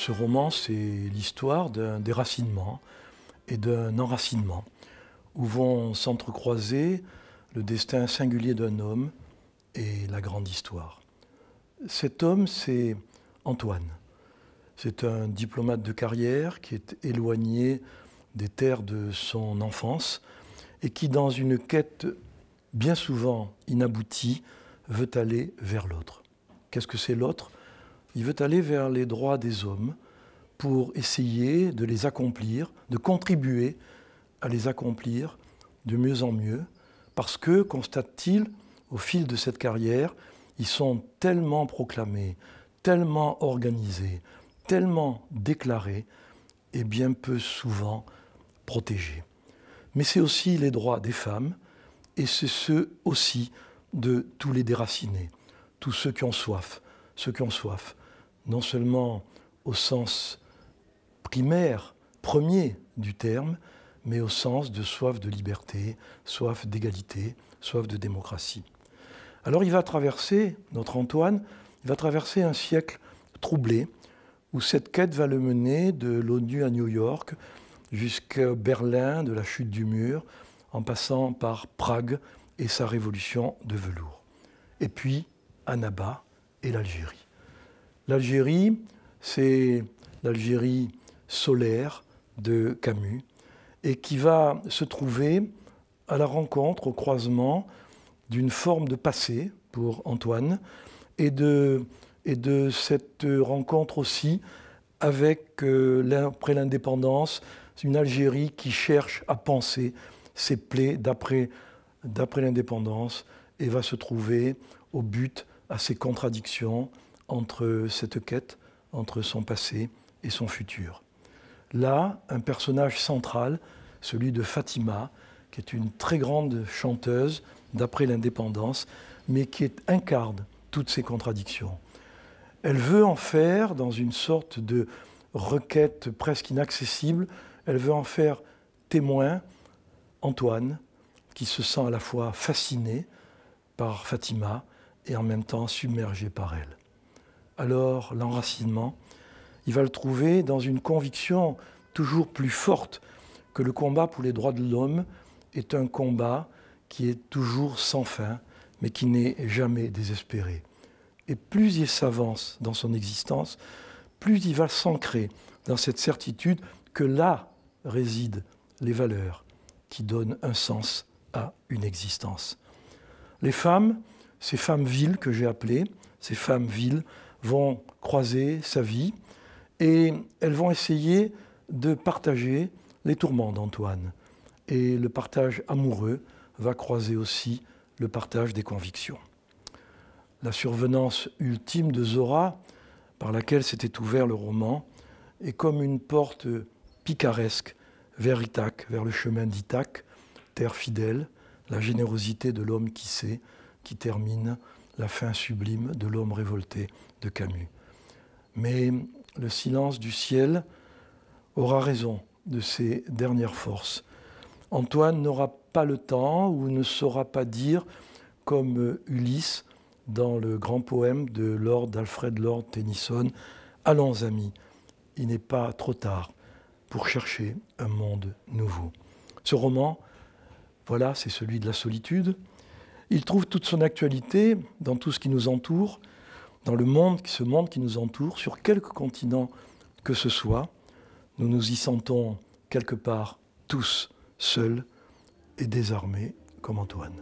ce roman, c'est l'histoire d'un déracinement et d'un enracinement, où vont s'entrecroiser le destin singulier d'un homme et la grande histoire. Cet homme, c'est Antoine. C'est un diplomate de carrière qui est éloigné des terres de son enfance et qui, dans une quête bien souvent inaboutie, veut aller vers l'autre. Qu'est-ce que c'est l'autre il veut aller vers les droits des hommes pour essayer de les accomplir, de contribuer à les accomplir de mieux en mieux, parce que, constate-t-il, au fil de cette carrière, ils sont tellement proclamés, tellement organisés, tellement déclarés, et bien peu souvent protégés. Mais c'est aussi les droits des femmes, et c'est ceux aussi de tous les déracinés, tous ceux qui ont soif, ceux qui ont soif non seulement au sens primaire, premier du terme, mais au sens de soif de liberté, soif d'égalité, soif de démocratie. Alors il va traverser, notre Antoine, il va traverser un siècle troublé, où cette quête va le mener de l'ONU à New York jusqu'à Berlin, de la chute du mur, en passant par Prague et sa révolution de velours. Et puis, Annaba et l'Algérie. L'Algérie, c'est l'Algérie solaire de Camus, et qui va se trouver à la rencontre, au croisement d'une forme de passé pour Antoine, et de, cette rencontre aussi avec, euh, l'après après l'indépendance, une Algérie qui cherche à penser ses plaies d'après l'indépendance et va se trouver au but à ses contradictions, entre cette quête, entre son passé et son futur. Là, un personnage central, celui de Fatima, qui est une très grande chanteuse d'après l'indépendance, mais qui incarne toutes ces contradictions. Elle veut en faire, dans une sorte de requête presque inaccessible, elle veut en faire témoin Antoine, qui se sent à la fois fasciné par Fatima et en même temps submergé par elle alors l'enracinement, il va le trouver dans une conviction toujours plus forte que le combat pour les droits de l'homme est un combat qui est toujours sans fin, mais qui n'est jamais désespéré. Et plus il s'avance dans son existence, plus il va s'ancrer dans cette certitude que là résident les valeurs qui donnent un sens à une existence. Les femmes, ces femmes villes que j'ai appelées, ces femmes villes, vont croiser sa vie et elles vont essayer de partager les tourments d'Antoine. Et le partage amoureux va croiser aussi le partage des convictions. La survenance ultime de Zora, par laquelle s'était ouvert le roman, est comme une porte picaresque vers Ithac, vers le chemin d'Ithac, terre fidèle, la générosité de l'homme qui sait, qui termine la fin sublime de l'homme révolté de Camus. Mais le silence du ciel aura raison de ses dernières forces. Antoine n'aura pas le temps ou ne saura pas dire, comme Ulysse dans le grand poème de Lord Alfred Lord Tennyson, Allons amis, il n'est pas trop tard pour chercher un monde nouveau. Ce roman, voilà, c'est celui de la solitude, il trouve toute son actualité dans tout ce qui nous entoure, dans le monde, ce monde qui nous entoure, sur quelque continent que ce soit. Nous nous y sentons quelque part tous, seuls et désarmés, comme Antoine.